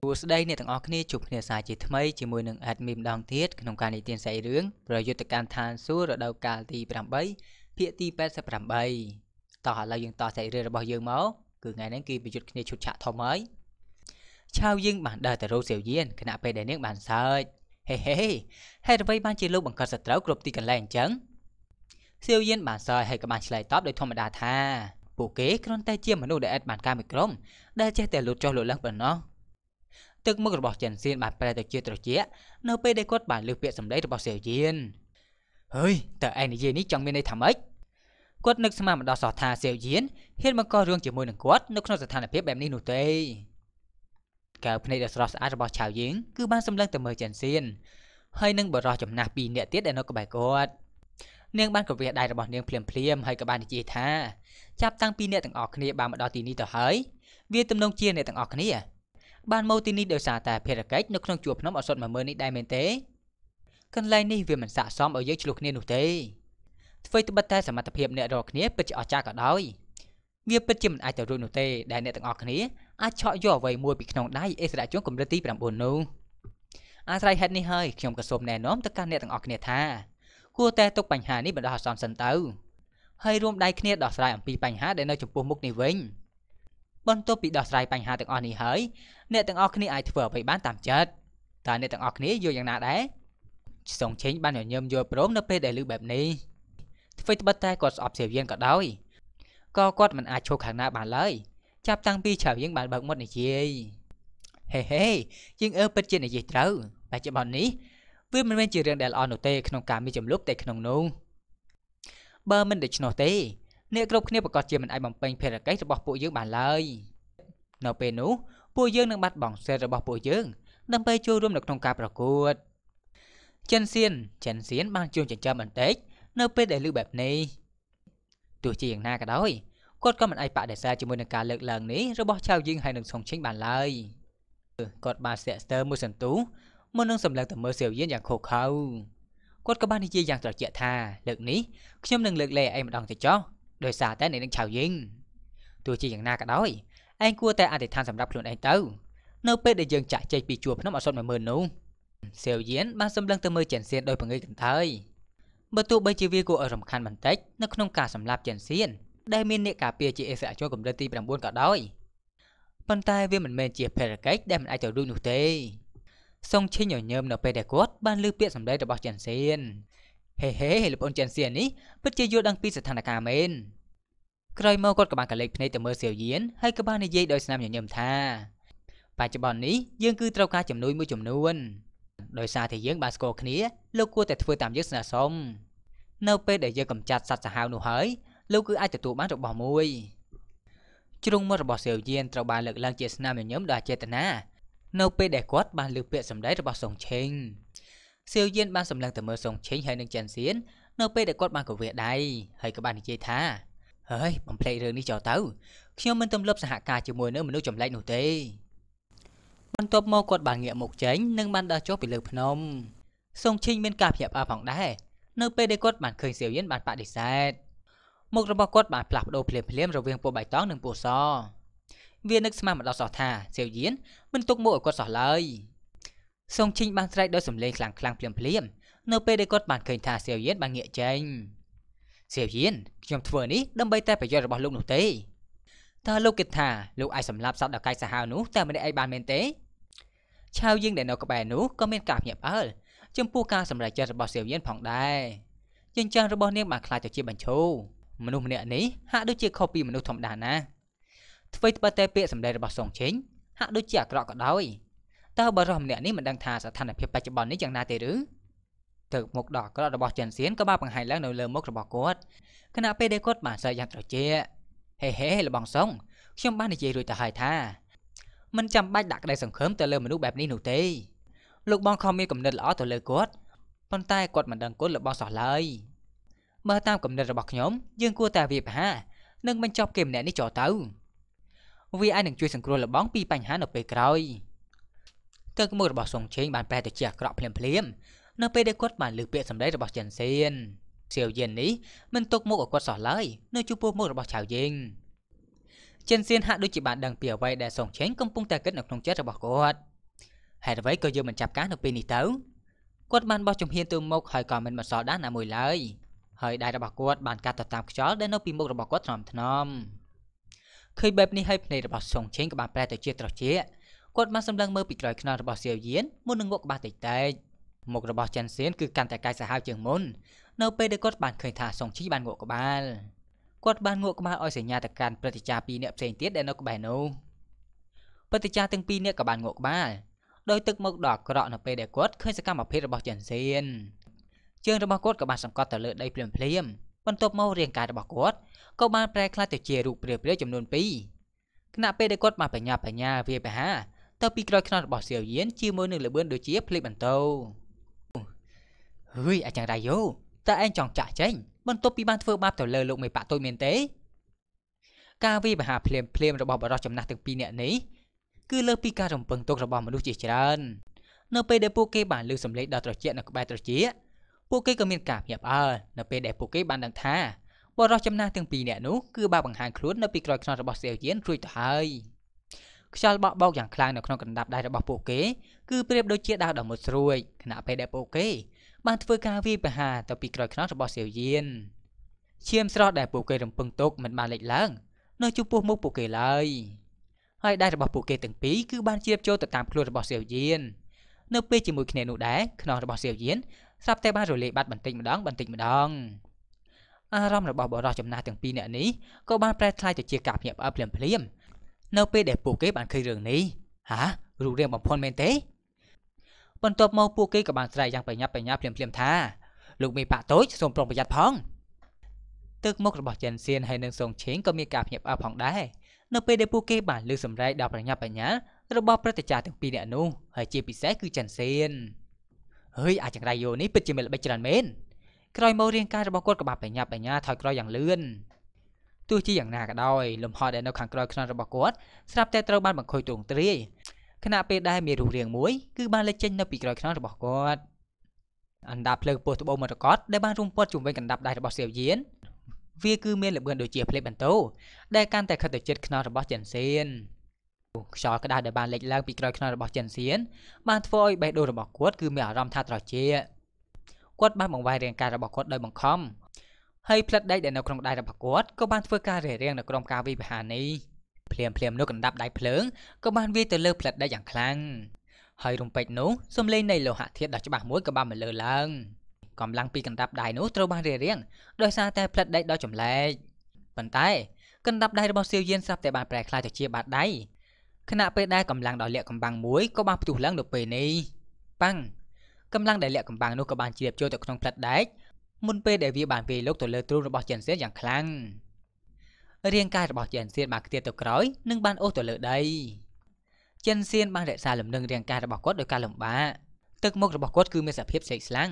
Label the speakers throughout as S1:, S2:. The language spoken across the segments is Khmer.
S1: សួស្តីអ្នកទាំងអស់គ្នាជួបគ្នាសាជាថ្មីជាមួយនឹង admin ម្ដងទៀតក្នុងការនិទានសាច់រឿងប្រយុទ្ធកម្មឋានសួគ៌រដូវកាលទី8ភាគទី88តោះឥឡូវយើងតសាច់រឿងរបស់យើងមកគឺថ្ងៃនេះគឺប្រយុទ្ធគ្នាឈុតឆាកធំហើយឆាវយើងបានដើរទៅរោសៀវយានគណៈពេលដែលនាងបានសើចហេហេហេតុអ្វីបានជាលោកបង្កើតសត្រូវគ្រប់ទីកន្លែងអញ្ចឹងសៀវយានបានសើចហើយក៏បានឆ្លើយតបដោយធម្មតាថាពួកគេគ្រាន់តែជាមនុស្សដែលអត់បានការមួយក្រុមដែលចេះតែលូតចុះលូតឡើងប៉ុណ្ណោះទឹកមុខរបស់ចិនសៀនបានប្រែទៅជាត្រជាក់នៅពេលដែលគាត់បានលើពាក្យសម្ដីរបស់សៀវយៀនហើយតើឯនិយាយនេះចង់មានន័យថាម៉េចគាត់នឹកស្មានមិនដល់សោះថាសៀវយៀនហ៊ានបង្ករឿងជាមួយនឹងគាត់នៅក្នុងស្ថានភាពបែបនេះនោះទេកៅភ្នែកដ៏ស្រស់ស្អាតរបស់ឆាវយៀងគឺបានសម្លឹងទៅមើលចិនសៀនហើយនឹងបរោះចំណាស់ពីរនាក់ទៀតដែលនៅក្បែរគាត់នាងបានគម្រាសដៃរបស់នាងភ្លាមភ្លាមហើយក៏បាននិយាយថាចាប់តាំងពីអ្នកទាំងអស់គ្នាបានមកដល់ទីនេះទៅហើយវាទំនងជាអ្នកទាំងអស់គ្នាបានមកទីនេះដោយសារតែ ភារកិច្ចនៅក្នុងជួរភ្នំអសត់10000នេះដែរមែនទេកន្លែងនេះវាមិនស័ក្តិសមឲ្យយើងឆ្លោះគ្នានោះទេ ធ្វើត្បិតតែសមត្ថភាពអ្នករាល់គ្នាពិតជាអស្ចារ្យក៏ដោយវាពិតជាមិនអាចទៅរួចនោះទេដែលអ្នកទាំងអស់គ្នាអាចឆក់យកអ្វីមួយពីក្នុងដៃអេសរាជជនកម្រិតទី9នោះអាស្រ័យហេតុនេះហើយខ្ញុំក៏សូមណែនាំទៅកាន់អ្នកទាំងអស់គ្នាថាគួរតែទុកបញ្ហានេះបណ្ដោះអាសន្នសិនទៅហើយរួមដៃគ្នាដោះស្រាយអំពីបញ្ហាដែលនៅចំពោះមុខនេះវិញបន្ទាប់ពីដោះស្រាយបញ្ហាទាំងអស់នេះហើយអ្នកទាំងអស់គ្នាអាចធ្វើអ្វីបានតាមចិត្តតើអ្នកទាំងអស់គ្នាយល់យ៉ាងណាដែរសងឆេងបានញញឹមយល់ព្រមនៅពេលដែលឮបែបនេះអ្វីត្បិតតែគាត់ស្អប់សៀវៀនក៏ដោយក៏គាត់មិនអាចឈរខាងណាបានឡើយ ចាប់តាំងពីឆាវៀងបានបើកមុខនិយាយហេហេយើងអើពិតជានិយាយត្រូវបច្ចុប្បន្ននេះវាមិនមែនជារឿងដែលល្អនោះទេ ក្នុងការមានចំលុបតែក្នុងនោះបើមិនដូច្នោះទេអ្នកគ្រប់គ្នាប្រកាសជាមិនអាចបំពេញភារកិច្ចរបស់ពួកយើងបានឡើយនៅពេលនោះពួកយើងនឹងបាត់បង់សិទ្ធិរបស់ពួកយើងដើម្បីចូលរួមនៅក្នុងការប្រកួតចិនសៀនចិនសៀនបានជួងចិញ្ចឹមបន្តិចនៅពេលដែលឮបែបនេះទោះជាយ៉ាងណាក៏ដោយគាត់ក៏មិនអាចបដិសេធជាមួយនឹងការលើកឡើងនេះរបស់ឆាវយីងហើយនឹងសុងឈិញបានឡើយគាត់បានស្ទាក់ស្ទើរមួយសន្ទុះមុននឹងសម្លឹងទៅមើលសៀវយៀនយ៉ាងខូខៅគាត់ក៏បាននិយាយយ៉ាងត្រជាក់ថាលើកនេះខ្ញុំនឹងលើកលែងឯងម្ដងទៅចោះដោយសារតែអ្នកនឹងឆៅយើងទោះជាយ៉ាងណាក៏ដោយឯងគួរតែអធិដ្ឋានសម្រាប់ខ្លួនឯងទៅនៅពេលដែលយើងចាក់ចេញពីជួរភ្នំអសុត10000នោះសាវយៀនបានសម្លឹងទៅមើលចិនសៀនដោយពង្រីកកន្តើយបើទោះបីជាវាគួរឲ្យរំខានបន្តិចនៅក្នុងការសម្លាប់ចិនសៀនដែលមានអ្នកការពារជាអេសាជកម្រិតទី9ក៏ដោយប៉ុន្តែវាមិនមែនជាភារកិច្ចដែលមិនអាចទៅរួចនោះទេសុងឈិញញញើមនៅពេលដែលគាត់បានលើពាក្យសម្ដីរបស់ចិនសៀនហេហេលោកប្អូនចាន់សៀននេះពិតជាយល់ដឹងពីស្ថានភាពមែនក្រោយមកគាត់ក៏បានកលេចភ្នែកទៅមើលសៀវយៀនហើយក៏បាននិយាយដោយស្នាមញញឹមថាបច្ចុប្បន្ននេះយើងគឺត្រូវការជំនួយមួយចំនួន ដោយសារតែយើងបានស្គាល់គ្នាលោកគួរតែធ្វើតាមយើងស្នើសុំនៅពេលដែលយើងកំចាត់សត្វសាហាវនោះហើយលោកគឺអាចទទួលបានរបស់មួយជ្រុងមាត់របស់សៀវយៀនត្រូវបានលើកឡើងជាស្នាមញញឹមដោយចេតនានៅពេលដែលគាត់បានលើកពាក្យសម្ដីរបស់សុងឆេងសៀវយៀនបានសម្លឹងទៅមើលសុងឆេងហើយនឹងចាន់សៀននៅពេលដែលគាត់បានកវាដៃហើយក៏បាននិយាយថាហើយបំភ្លេចរឿងនេះចោលទៅ ខ្ញុំមិនទម្លាប់សហការជាមួយនឹងមនុស្សចម្លែកនោះទេបន្ទាប់មកគាត់បានងាកមុខចេញនិងបានដើរចុះពីលើភ្នំសុងឈីងមានការភ្ញាក់ផ្អើលផងដែរនៅពេលដែលគាត់បានឃើញសៀវយិនបានបដិសេធមុខរបស់គាត់បានផ្លាស់ប្ដូរភ្លាមភ្លាមរវាងពណ៌បៃតងនិងពណ៌សវានឹកស្មានមកដល់សោះថាសៀវយិនមិនទុកមុខឲ្យគាត់សោះឡើយសុងឈីងបានស្រែកដោយសំឡេងខ្លាំងខ្លាំងភ្លាមភ្លាមនៅពេលដែលគាត់បានឃើញថាសៀវយានបានងាកចេញសៀវយានខ្ញុំធ្វើនេះដើម្បីតែប្រយោជន៍របស់លោកនោះទេតើលោកគិតថាលោកអាចសម្លាប់សត្វដកាយសាហាវនោះតែម្នាក់ឯងបានមែនទេឆាវយាងដែលនៅក្បែរនោះក៏មានការភ្ញាក់ផ្អើលចំពោះការសម្រេចចិត្តរបស់សៀវយានផងដែរចិញ្ចាំងរបស់នាងបានខ្លាចទៅជាបញ្ឈោមនុស្សម្នាក់នេះហាក់ដូចជាខុសពីមនុស្សធម្មតាណាស់អ្វីត្បិតតែពាក្យសម្ដីរបស់សងឆេងហាក់ដូចជាអាក្រក់ក៏ដោយតើបរិសម្នាក់នេះមិនដឹងថាស្ថានភាពបច្ចុប្បន្ននេះយ៉ាងណាទេឬទៅមុខដ៏អាក្រក់របស់ចិនសៀនក៏បានបង្ហាញឡើងនៅលើមុខរបស់គាត់ខណៈពេលដែលគាត់បានសើចយ៉ាង ត្រជាក់ហេហេលបងសុងខ្ញុំបាននិយាយរួចទៅហើយថា មិនចាំបាច់ដាក់ក្តីសង្ឃឹមទៅលើមនុស្សបែបនេះនោះទេ លោកបងខំមានគំនិតល្អទៅលើគាត់ប៉ុន្តែគាត់មិនដឹងគុណរបស់សោះឡើយបើតាមគំនិតរបស់ខ្ញុំយើងគួរតែវាប្រហារនិងបញ្ចប់គេម្នាក់នេះចោលទៅវាអាចនឹងជួយសង្គ្រោះលបងពីបញ្ហានៅពេលក្រោយ។ទឹកមុខរបស់សុងឆេងបានប្រែទៅជាអាក្រក់ភ្លាមភ្លាមនៅពេលដែលគាត់បានលើកពាក្យសម្ដីរបស់ចិនសៀនសៀវយិននេះមិនទុកមុខឲ្យគាត់សោះឡើយ នៅចំពោះមុខរបស់ឆៅយេងចិនសៀនហាក់ដូចជាបានដឹងពីអ្វីដែលសុងឆេងកំពុង តែគិតនៅក្នុងចិត្តរបស់គាត់ហេតុអ្វីក៏យើងមិនចាប់ការនៅពេលនេះទៅគាត់បានបោះជំហានទៅមុខហើយក៏មិនបន្សល់ដានណាមួយឡើយ ហើយដៃរបស់គាត់បានកាត់ទៅតាមខ្យល់ដែលនៅពីមុខរបស់គាត់ថ្នមថ្នមឃើញបែបនេះហើយភ្នែករបស់សុងឆេងក៏បានប្រែទៅជាត្រជាក់គាត់បានសម្លឹងមើលពីក្រោយខ្នងរបស់សៀវយៀនមុននឹងងក់ក្បាលតិចតែកមុខរបស់ចាន់សៀនគឺកាន់តែកាយសាហាវជាងមុននៅពេលដែលគាត់បានឃើញថាសុងជីបានងក់ក្បាលគាត់បានងក់ក្បាលឲ្យសញ្ញាទៅកាន់ព្រឹទ្ធាចារ្យពីរនាក់ផ្សេងទៀតដែលនៅក្បែរនោះព្រឹទ្ធាចារ្យទាំងពីរនាក់ក៏បានងក់ក្បាលដោយទឹកមកដល់អាក្រក់នៅពេលដែលគាត់ឃើញសកម្មភាពរបស់ចាន់សៀនជើងរបស់គាត់ក៏បានសង្កត់ទៅលើដីភ្លាមភ្លាមបន្ទាប់មករាងកាយរបស់គាត់ក៏បានប្រែក្លាយទៅជារូបព្រាព្រាចំនួន2គណៈពេលដែលគាត់បានបញ្ញាបញ្ញាវាបហាទៅពីក្រោយខ្នងរបស់សៀវយៀនជាមួយនឹងលបឿនដូចជាភ្លេចបន្ទោហុយអាចារ្យរាយោតើឯងចង់ចាក់ចេញ បន្ទាប់ពីបានធ្វើបាបទៅលើលោកមេបាក់ទុយមែនទេការវាយប្រហារភ្លាមភ្លាមរបស់បរិសចំណាស់ទាំងពីរនាក់នេះគឺលើសពីការរំពឹងទុករបស់មនុស្សជាច្រើននៅពេលដែលពួកគេបានលើសម្លេងដល់ត្រជាក់នៅក្បែរត្រជាក់ពួកគេក៏មានការភ្ញាក់ផ្អើលនៅពេលដែលពួកគេបានដឹងថាបរិសចំណាស់ទាំងពីរនាក់នោះគឺបានបង្ហាញខ្លួននៅពីក្រោយខ្នងរបស់សៀវយៀនរួចទៅហើយ។ខ្យល់បក់បោកយ៉ាងខ្លាំងនៅក្នុងកណ្ដាប់ដៃរបស់ពួកគេគឺប្រៀបដូចជាដាវដ៏មុតស្រួយខណៈពេលដែលពួកគេ បានធ្វើការវាយប្រហារទៅពីក្រោយខ្នងរបស់សៀវយានឈាមស្រស់ដែលពួកគេរំពឹងទុកមិនបានលេចឡើង នៅចំពោះមុខពួកគេឡើយហើយដៃរបស់ពួកគេទាំងពីរគឺបានជ្រាបចូលទៅតាមខ្លួនរបស់សៀវយាននៅពេលជាមួយគ្នានោះដែរខ្នងរបស់សៀវយានស្រាប់តែបានរលាយបាត់បន្តិចម្ដងបន្តិចម្ដងអារម្មណ៍របស់បរិសុទ្ធចំណាស់ទាំងពីរនាក់នេះក៏បានប្រែថ្លៃទៅជាការភ្ញាក់ផ្អើលភ្លាមៗនៅពេលដែលពួកគេបានឃើញរឿងនេះហារូបរាងបំផុនមែនទេ បន្ទាប់មកពួកគេក៏បានស្រែកយ៉ាងប្រញាប់ប្រញាល់ភ្លាមភ្លាមថា លោកមីប៉ាតូចសូមប្រុងប្រយ័ត្នផងទឹកមុខរបស់ចិនសៀនហើយនិងសុងឆេងក៏មានការភ្ញាក់ផ្អើលផងដែរនៅពេលដែលពួកគេបានលើសម្រែកដល់ប្រញាប់ប្រញាល់របស់ព្រឹទ្ធាចារ្យទាំងពីរអ្នកនោះហើយជាពិសេសគឺចិនសៀនហើយអាចចង្រៃយោនេះពិតជាមានល្បិចច្រើនមែនក្រោយមករាងកាយរបស់គាត់ក៏បានប្រញាប់ប្រញាល់ថយក្រោយយ៉ាងលឿនទោះជាយ៉ាងណាក៏ដោយលំហដែលនៅខាងក្រោយខ្នងរបស់គាត់ស្រាប់តែត្រូវបានបង្ខូចទ្រង់ទ្រាយខណៈពេលដែលមានរូបរាងមួយគឺបានលេចចេញ នៅពីក្រោយខ្នងរបស់គាត់អណ្ដាភ្លើងពោះត្បូងមរកតដែលបានរុំព័ទ្ធជុំវិញកណ្ដាប់ដៃរបស់សៀវយៀនវាគឺមានល្បឿនដូចជាផ្លេបបន្ទោដែលកាន់តែខិតទៅជិតខ្នងរបស់ចិនសៀនខ្យល់ក្តៅដែលបានលេចឡើងពីក្រោយខ្នងរបស់ចិនសៀនបានធ្វើឲ្យបេះដូងរបស់គាត់គឺមានអារម្មណ៍ថាត្រជាក់គាត់បានបង្វែររាងកាយរបស់គាត់ដោយបង្ខំហើយផ្លិតដែកដែលនៅក្នុងដៃរបស់គាត់ក៏បានធ្វើការរារាំងនៅក្នុងការវាយប្រហារនេះភ្លាមភ្លាមនោះកណ្ដាប់ដៃភ្លើងក៏បានវាយទៅលើ ផ្លិតដែកយ៉ាងខ្លាំងហើយរំពេចនោះសំឡេងនៃលោហៈធាតុដ៏ច្បាស់មួយក៏បានមកលើឡើងកម្លាំងពីកណ្ដាប់ដៃនោះត្រូវបានរារាំងដោយសារតែផ្លិតដែកដ៏ចម្លែកប៉ុន្តែកណ្ដាប់ដៃរបស់សៀវយានស្រាប់តែបានប្រែក្លាយទៅជាបាតដៃខណៈពេលដែលកម្លាំងដ៏លាក់កំបាំងមួយក៏បានផ្ទុះឡើងនៅពេលនេះប៉ាំងកម្លាំងដែលលាក់កំបាំងនោះក៏បានជ្រាបចូលទៅក្នុងផ្លិតដែកមុនពេលដែលវាបានវាយលុកទៅលើទ្រូងរបស់ចិនសៀនយ៉ាងខ្លាំងរាងកាយរបស់ចិនសៀនបានខ្ទាតទៅក្រោយនិងបានអូសទៅលើដីចិនសៀនបានរក្សាលំនឹងរាងកាយរបស់គាត់ដោយការលំបាកទឹកមុខរបស់គាត់គឺមានសភាពស្លេកស្លាំង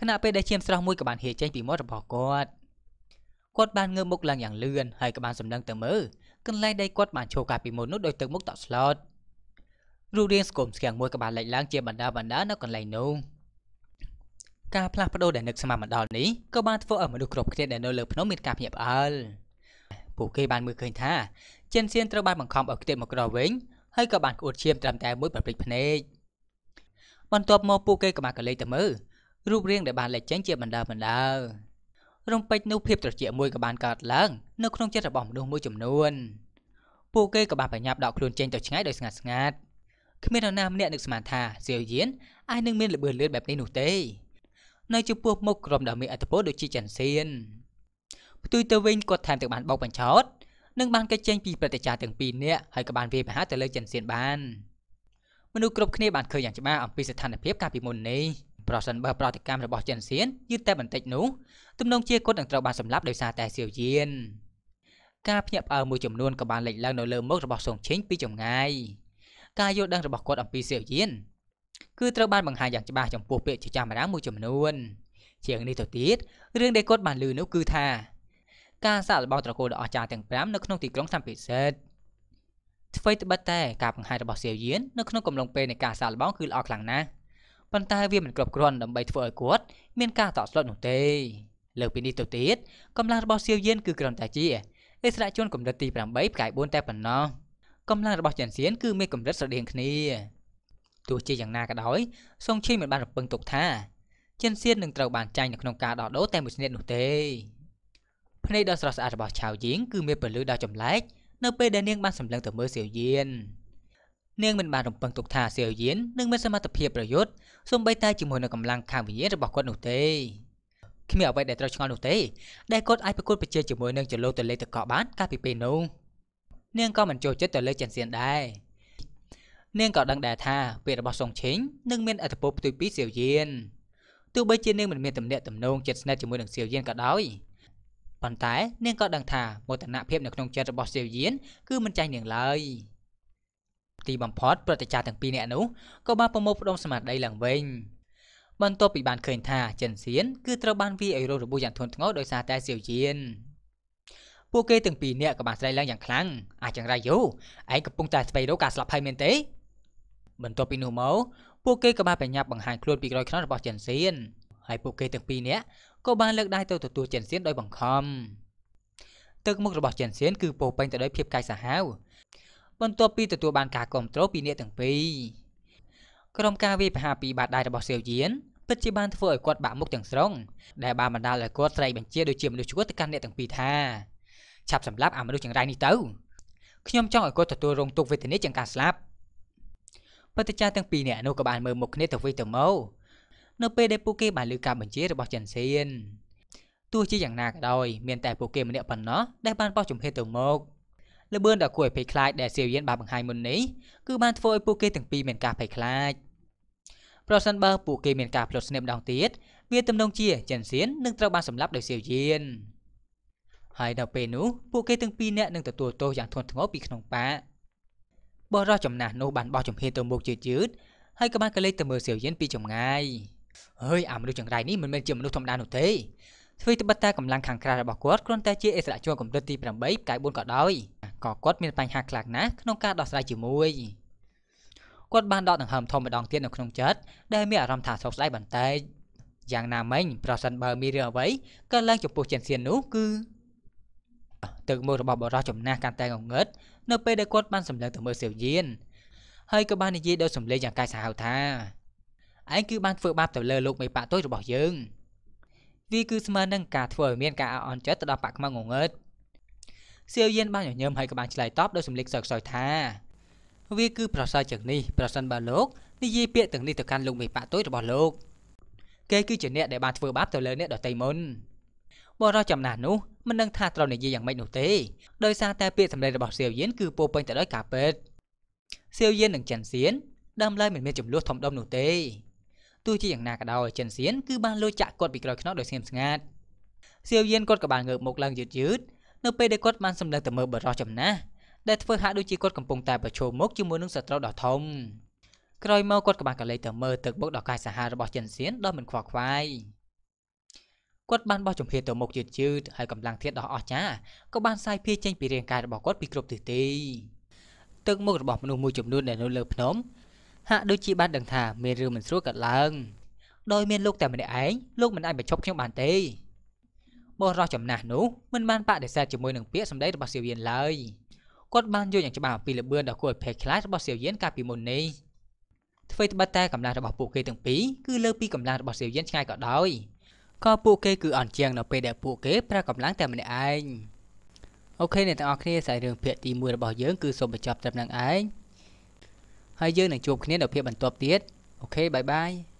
S1: ខណៈពេលដែលឈាមស្រស់មួយក៏បានហៀចេញពីមាត់របស់គាត់គាត់បានងើបមុខឡើងយ៉ាងលឿនហើយក៏បានសម្លឹងទៅមើលកន្លែងដែលគាត់បានឈរកាលពីមុននោះដោយទឹកមុខតក់ស្លុតរូបរាងស្គមស្គាំងមួយក៏បានលេចឡើងជាបណ្ដាបណ្ដានៅកន្លែងនោះការផ្លាស់ប្ដូរដែលនឹកស្មានមកដល់នេះក៏បានធ្វើឲ្យមនុស្សគ្រប់គ្នាដែលនៅលើភ្នំមានការភ្ញាក់ផ្អើលពួកគេបានមើលឃើញថាចិនសៀនត្រូវបានបង្ខំឲ្យខ្ទេចមកក្រវិញហើយក៏បានក្អួតឈាមត្រឹមតែមួយប្រព្រឹត្តភ្នែកបន្ទាប់មកពួកគេក៏បានកលេចទៅមើលរូបរាងដែលបានលេចចេញជាបណ្ដើបណ្ដើរំពេចនោះភាពត្រជាក់មួយក៏បានកើតឡើងនៅក្នុងចិត្តរបស់មនុស្សមួយចំនួនពួកគេក៏បានបញ្ញាប់ដកខ្លួនចេញទៅឆ្ងាយដោយស្ងាត់ស្ងាត់គ្មាននរណាម្នាក់នឹកស្មានថាសៀវយៀនអាចនឹងមានល្បឿនលឿនបែបនេះនោះទេនៅចំពោះមុខក្រុមដ៏មានឥទ្ធិពលដូចជាចិនសៀនផ្ទុយទៅវិញគាត់ថែមទាំងបានបោកបញ្ឆោតនិងបានកិច្ចចែងពីព្រឹត្តិការណ៍ទាំងពីរនេះហើយក៏បានវាយប្រហារទៅលើចិនសៀនបានមនុស្សគ្រប់គ្នាបានឃើញយ៉ាងច្បាស់អំពីស្ថានភាព កាលពីមុននេះប្រសិនបើប្រតិកម្មរបស់ចិនសៀនយឺតតែបន្តិចនោះទំនងជាគាត់នឹងត្រូវបានសម្លាប់ដោយសារតែសៀវយានការភ្ញាក់ផ្អើលមួយចំនួនក៏បានលេចឡើងនៅលើមុខរបស់សងឆេងពីចម្ងាយការយល់ដឹងរបស់គាត់អំពីសៀវយានគឺត្រូវបានបង្ហាញយ៉ាងច្បាស់ចំពោះពាក្យជាចាស់ម្ដងមួយចំនួនជាងនេះទៅទៀតរឿងដែលគាត់បានលើនោះគឺថាការសាកល្បងត្រកូលដ៏អស្ចារ្យទាំង5នៅក្នុងទីក្រុងសំពិសិដ្ឋអ្វីត្បិតតែការបង្ហាញរបស់សៀវយៀននៅក្នុងកំឡុងពេលនៃការសាកល្បងគឺល្អខ្លាំងណាស់ប៉ុន្តែវាមិនគ្រប់គ្រាន់ដើម្បីធ្វើឲ្យគាត់មានការតក់ស្លុតនោះទេលើពីនេះទៅទៀតកម្លាំងរបស់សៀវយៀនគឺគ្រាន់តែជាអិសរាជជនកម្រិតទី8ផ្កាយ4តែប៉ុណ្ណោះកម្លាំងរបស់ចាន់សៀនគឺមានកម្រិតស្រដៀងគ្នាទោះជាយ៉ាងណាក៏ដោយសុងឈីមិនបានរំពឹងទុកថាចិនសៀននឹងត្រូវបានចាញ់នៅក្នុងការដោះដូរតែមួយស្និតនោះទេភ្នែកដ៏ស្រស់ស្អាតរបស់ឆាវយីងគឺមានពន្លឺដ៏ចម្លែកនៅពេលដែលនាងបានសម្លឹងទៅមើលសៀវយៀននាងមិនបានរំពឹងទុកថាសៀវយៀននឹងមានសមត្ថភាពប្រយុទ្ធសូម្បីតែជាមួយនឹងកម្លាំងខាងវិញ្ញាណរបស់គាត់នោះទេគ្មានអ្វីដែលត្រូវឆ្ងល់នោះទេដែលគាត់អាចប្រកួតប្រជែងជាមួយនឹងចលោតទៅលេខតកបានកាលពីពេលនោះនាងក៏មិនចូលចិត្តទៅលេខចិនសៀនដែរនាងក៏ដឹងដែរថាពាក្យរបស់សុងឆេងនឹងមានអត្ថប្រយោជន៍ផ្ទុយពីសៀវយៀនទោះបីជានាងមិនមានទំនាក់ទំនងជិតស្និទ្ធជាមួយនឹងសៀវយៀនក៏ដោយប៉ុន្តែ នាងក៏ដឹងថាមោទនភាពនៅក្នុងចិត្តរបស់សៀវយៀនគឺមិនចាញ់នាងឡើយទីបំផុតព្រឹទ្ធាចារ្យទាំងពីរនាក់នោះក៏បានប្រមូលផ្ដុំស្មារតីឡើងវិញបន្ទាប់ពីបានឃើញថាចិនសៀនគឺត្រូវបានវាឲ្យរងរបួសយ៉ាងធ្ងន់ធ្ងរដោយសារតែសៀវយៀនពួកគេទាំងពីរនាក់ក៏បានស្រែកឡើងយ៉ាងខ្លាំងអាចចង្រៃយូឯងកំពុងតែស្វែងរកការស្លាប់ហើយមែនទេបន្ទាប់ពីនោះមកពួកគេក៏បានបញ្ញាប់បង្ហាញខ្លួនពីក្រោយខ្នងរបស់ចិនសៀនហើយពួកគេទាំងពីរនាក់ក៏បានលើកដៃទៅទទួលចិនសៀនដោយបង្ខំទឹកមុខរបស់ចិនសៀនគឺពោពេញទៅដោយភាពកាយសាហាវបន្ទាប់ពីទទួលបានការគ្រប់គ្រងពីអ្នកទាំងពីរក្រុមការវាយប្រហារពីបាតដៃរបស់សៀវយៀនពិតជាបានធ្វើឲ្យគាត់បាក់មុខទាំងស្រុងដែលបានបណ្ដាលឲ្យគាត់ស្រែកបញ្ជាដូចជាមនុស្សឈួរទៅកាន់អ្នកទាំងពីរថាឆាប់សម្លាប់អាមនុស្សចង្រៃនេះទៅខ្ញុំចង់ឲ្យគាត់ទទួលរងទុក្ខវេទនាជាងការស្លាប់បតិចាទាំងពីរនាក់នោះក៏បានមើលមុខគ្នាទៅវិញទៅមកនៅពេលដែលពួកគេបានលើការបញ្ជារបស់ចិនសៀនទោះជាយ៉ាងណាក៏ដោយមានតែពួកគេម្នាក់ប៉ុណ្ណោះដែលបានបោះជំហេរទៅមកល្បឿនដ៏គួរឲ្យភ័យខ្លាចដែលសៀវៀនបានបង្ហាញមុននេះគឺបានធ្វើឲ្យពួកគេទាំងពីរមានការភ័យខ្លាចប្រសិនបើពួកគេមានការផ្លុតស្នេហ៍ម្ដងទៀត វាទំនងជាចិនសៀននឹងត្រូវបានសម្លាប់ដោយសៀវយៀនហើយនៅពេលនោះពួកគេទាំងពីរនាក់នឹងទទួលទោសយ៉ាងធ្ងន់ធ្ងរពីក្នុងបាក់បោះរស់ចំណាស់នោះបានបោះជំហានទៅមុខជាយឺតហើយក៏បានក្លែកទៅមើលសៀវយានពីចម្ងាយហើយអាមនុស្សចង្រៃនេះមិនមែនជាមនុស្សធម្មតានោះទេធ្វើត្បិតតែកម្លាំងខាងក្រៅរបស់គាត់គ្រាន់តែជាអិសរាជជនកម្រិតទី8ផ្កាយ4ក៏ដោយក៏គាត់មានបញ្ហាខ្លាំងណាស់ក្នុងការដោះស្រាយជាមួយគាត់បានដកដង្ហើមធំម្ដងទៀតនៅក្នុងចិត្តដែលមានអារម្មណ៍ថាសោកស្ដាយបន្តិចយ៉ាងណាមិញប្រសិនបើមានរឿងអ្វីកើតឡើងចំពោះចិនសៀននោះគឺទឹកមុខរបស់បរិសុទ្ធចំណាស់កាន់តែងងឹតនៅពេលដែលគាត់បានសម្លឹងទៅមើលសៀវយានហើយក៏បាននិយាយដោយសម្លេងយ៉ាងកាចសាហាវថាឯងគឺបានធ្វើបាបទៅលើលោកមេបាក់ទុយរបស់យើងវាគឺស្មើនឹងការធ្វើឲ្យមានការអអន់ចិត្តទៅដល់បាក់ខ្មៅងងើតសៀវយានបានញញឹមហើយក៏បានឆ្លើយតបដោយសម្លេងខ្សោយខ្សោយថាវាគឺប្រសើរជាងនេះប្រសិនបើលោក និយាយពាក្យទាំងនេះទៅកាន់លោកមេបាក់ទុយរបស់លោកគេគឺជាអ្នកដែលបានធ្វើបាបទៅលើអ្នកដតីមុនបរិយចំណាស់នោះមិននឹងថាត្រូវនិយាយយ៉ាងម៉េចនោះទេដោយសារតែពាក្យសម្ដីរបស់សៀវយៀនគឺពោពេញទៅដោយការពិតសៀវយៀននិងចិនសៀនដើមឡើយមិនមានចំនួនធំដុំនោះទេទោះជាយ៉ាងណាក៏ដោយចិនសៀនគឺបានលួចចាក់គាត់ពីក្រោយខ្នងដោយស្ងៀមស្ងាត់សៀវយៀនគាត់ក៏បានងើបមុខឡើងយឺតយឺតនៅពេលដែលគាត់បានសម្លឹងទៅមើលបរិយចំណាស់ដែលធ្វើហាក់ដូចជាគាត់កំពុងតែប្រឈមមុខជាមួយនឹងសត្រូវដ៏ធំក្រោយមកគាត់ក៏បានកលេចទៅមើលទឹកមុខដ៏កាយសាហាវរបស់ចិនសៀនដ៏មិនខ្វល់ខ្វាយគាត់បានបោះជំហានទៅមុខយឺតយឺតហើយកម្លាំងធាតុដ៏អស្ចារ្យក៏បានសាយភាយចេញពីរាងកាយរបស់គាត់ពីគ្រប់ទិសទីទឹកមុខរបស់មនុស្សមួយចំនួនដែលនៅលើភ្នំ ហាក់ដូចជាបានដឹងថាមានរឿងមិនស្រួលកើតឡើងដោយមានលោកតែម្នាក់ឯងលោកមិនអាចបញ្ឈប់ខ្ញុំបានទេបរោះចំណាស់នោះមិនបានបដិសេធជាមួយនឹងពាក្យសម្ដីរបស់សៀវៀនឡើយគាត់បានយល់យ៉ាងច្បាស់អំពីល្បឿនដ៏គួរឲ្យភ័យខ្លាចរបស់សៀវៀនកាលពីមុននេះធ្វើត្បិតតែកម្លាំងរបស់ពួកគេទាំងពីរគឺលើពីកម្លាំងរបស់សៀវៀនឆ្ងាយក៏ដោយក៏ពួកគេគឺអន់ជាង នៅពេលដែលពួកគេប្រើកម្លាំងតែម្នាក់ឯងអូខេអ្នកទាំងអស់គ្នាសាយរឿងភាគទី1របស់យើងគឺសូមបញ្ចប់ត្រឹមនឹងឯងហើយយើងនឹងជួបគ្នានៅភាគបន្ទាប់ទៀតអូខេបាយបាយ